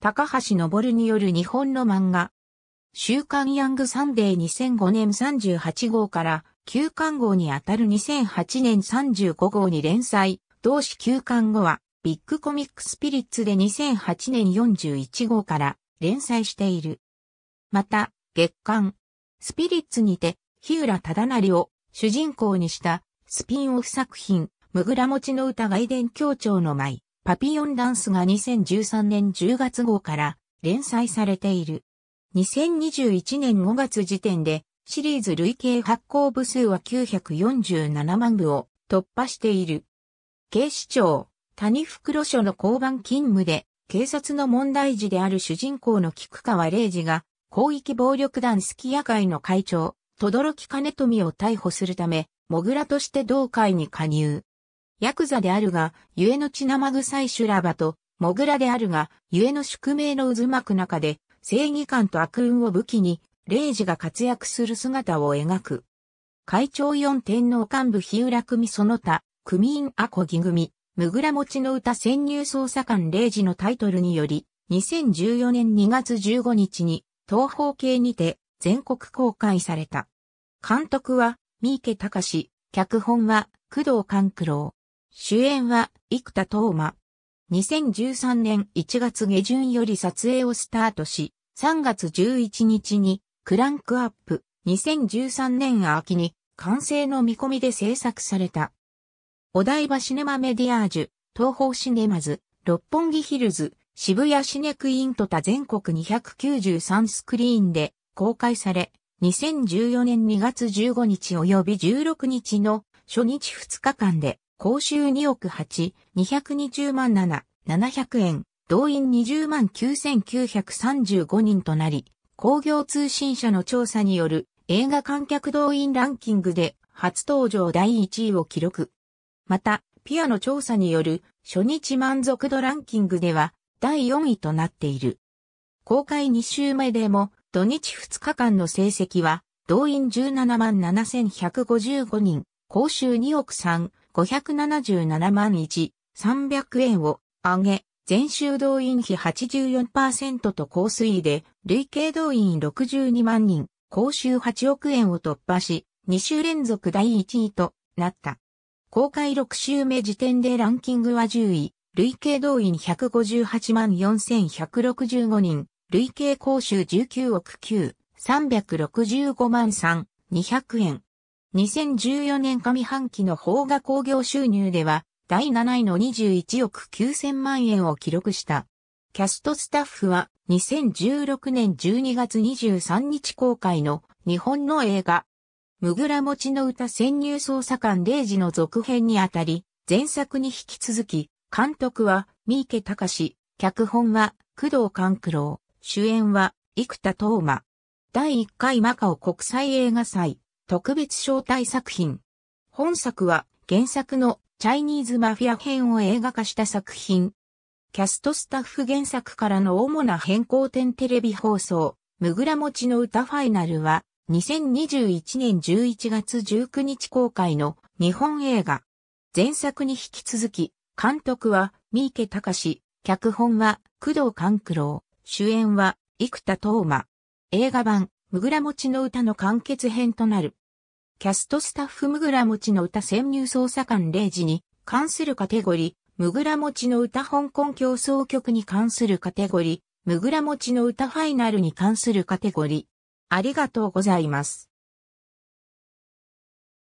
高橋昇による日本の漫画。週刊ヤングサンデー2005年38号から休刊号にあたる2008年35号に連載。同誌休刊後はビッグコミックスピリッツで2008年41号から連載している。また、月刊スピリッツにて日浦忠成を主人公にしたスピンオフ作品、むぐら持ちの歌外伝協調の舞。パピオンダンスが2013年10月号から連載されている。2021年5月時点でシリーズ累計発行部数は947万部を突破している。警視庁、谷袋署の交番勤務で警察の問題児である主人公の菊川玲二が広域暴力団スキヤ会の会長、轟金富を逮捕するため、モグラとして同会に加入。ヤクザであるが、ゆえの血生臭い修羅場と、モグラであるが、ゆえの宿命の渦巻く中で、正義感と悪運を武器に、レイジが活躍する姿を描く。会長四天皇幹部日浦組その他、組員アコギ組、ムグラ持ちの歌潜入捜査官レイジのタイトルにより、2014年2月15日に、東方系にて、全国公開された。監督は、三池隆、脚本は、工藤勘九郎。主演は生田斗真。2013年1月下旬より撮影をスタートし、3月11日にクランクアップ、2013年秋に完成の見込みで制作された。お台場シネマメディアージュ、東方シネマズ、六本木ヒルズ、渋谷シネクイントタ全国293スクリーンで公開され、2014年2月15日及び16日の初日2日間で公衆2億8、220万7、700円、動員20万9935人となり、工業通信社の調査による映画観客動員ランキングで初登場第1位を記録。また、ピアの調査による初日満足度ランキングでは第4位となっている。公開2週目でも土日2日間の成績は動員17万7155人、公衆2億3、577万1、300円を上げ、全州動員比84%と高水移で、累計動員62万人、公衆8億円を突破し、2週連続第1位となった。公開6週目時点でランキングは10位、累計動員158万4165人、累計公衆19億9、365万3、200円。2014年上半期の邦画興行収入では、第7位の21億9000万円を記録した。キャストスタッフは2016年12月23日公開の日本の映画、ムグラ持ちの歌潜入捜査官0時の続編にあたり、前作に引き続き、監督は三池隆、脚本は工藤勘九郎、主演は生田斗真。第1回マカオ国際映画祭、特別招待作品。本作は原作のチャイニーズマフィア編を映画化した作品。キャストスタッフ原作からの主な変更点テレビ放送、ムグラ持ちの歌ファイナルは、2021年11月19日公開の日本映画。前作に引き続き、監督は三池隆、脚本は工藤勘九郎、主演は生田斗真。映画版、ムグラ持ちの歌の完結編となる。キャストスタッフムグラ持ちの歌潜入捜査官0時に関するカテゴリー、ムグラ持ちの歌香港競争局に関するカテゴリー、ムグラ持ちの歌ファイナルに関するカテゴリー。ありがとうございます。